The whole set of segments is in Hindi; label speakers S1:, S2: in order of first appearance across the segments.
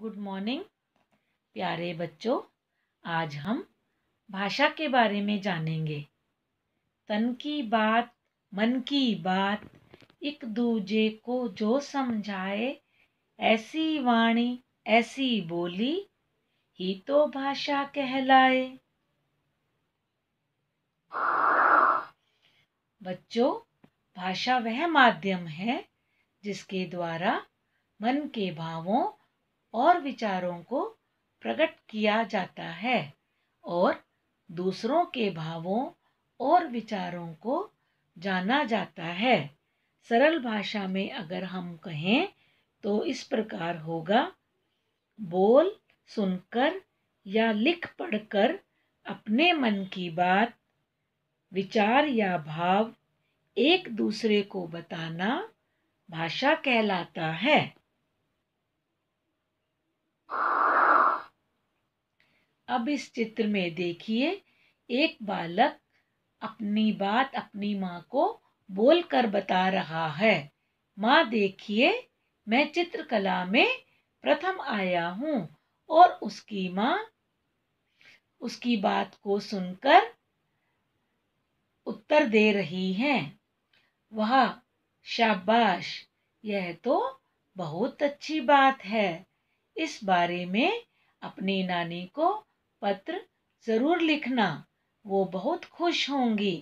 S1: गुड मॉर्निंग प्यारे बच्चों आज हम भाषा के बारे में जानेंगे तन की बात मन की बात एक दूजे को जो समझाए ऐसी वाणी ऐसी बोली ही तो भाषा कहलाए बच्चों भाषा वह माध्यम है जिसके द्वारा मन के भावों और विचारों को प्रकट किया जाता है और दूसरों के भावों और विचारों को जाना जाता है सरल भाषा में अगर हम कहें तो इस प्रकार होगा बोल सुनकर या लिख पढ़कर अपने मन की बात विचार या भाव एक दूसरे को बताना भाषा कहलाता है अब इस चित्र में देखिए एक बालक अपनी बात अपनी माँ को बोल कर बता रहा है माँ देखिए मैं चित्रकला में प्रथम आया हूँ और उसकी माँ उसकी बात को सुनकर उत्तर दे रही है वह शाबाश यह तो बहुत अच्छी बात है इस बारे में अपनी नानी को पत्र ज़रूर लिखना वो बहुत खुश होंगी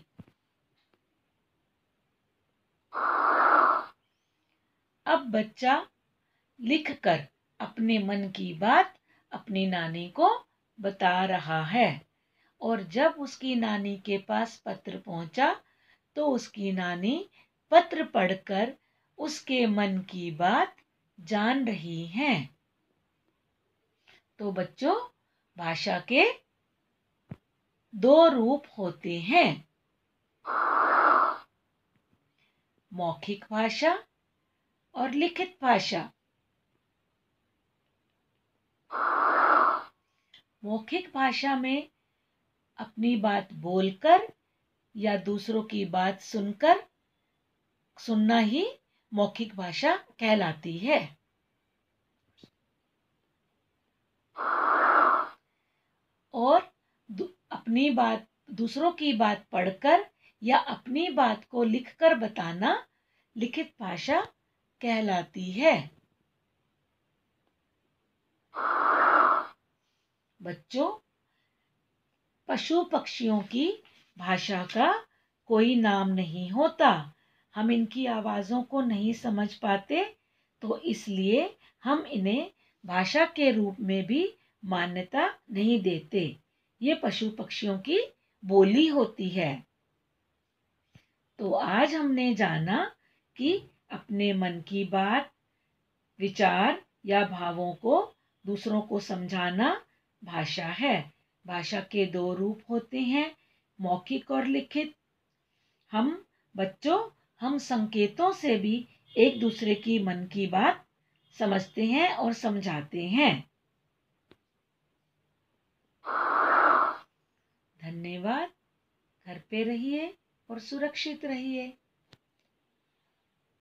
S1: अब बच्चा लिखकर अपने मन की बात अपनी नानी को बता रहा है और जब उसकी नानी के पास पत्र पहुंचा तो उसकी नानी पत्र पढ़कर उसके मन की बात जान रही हैं। तो बच्चों भाषा के दो रूप होते हैं मौखिक भाषा और लिखित भाषा मौखिक भाषा में अपनी बात बोलकर या दूसरों की बात सुनकर सुनना ही मौखिक भाषा कहलाती है अपनी बात दूसरों की बात पढ़कर या अपनी बात को लिखकर बताना लिखित भाषा कहलाती है बच्चों पशु पक्षियों की भाषा का कोई नाम नहीं होता हम इनकी आवाज़ों को नहीं समझ पाते तो इसलिए हम इन्हें भाषा के रूप में भी मान्यता नहीं देते ये पशु पक्षियों की बोली होती है तो आज हमने जाना कि अपने मन की बात विचार या भावों को दूसरों को समझाना भाषा है भाषा के दो रूप होते हैं मौखिक और लिखित हम बच्चों हम संकेतों से भी एक दूसरे की मन की बात समझते हैं और समझाते हैं परिवार घर पे रहिए और सुरक्षित रहिए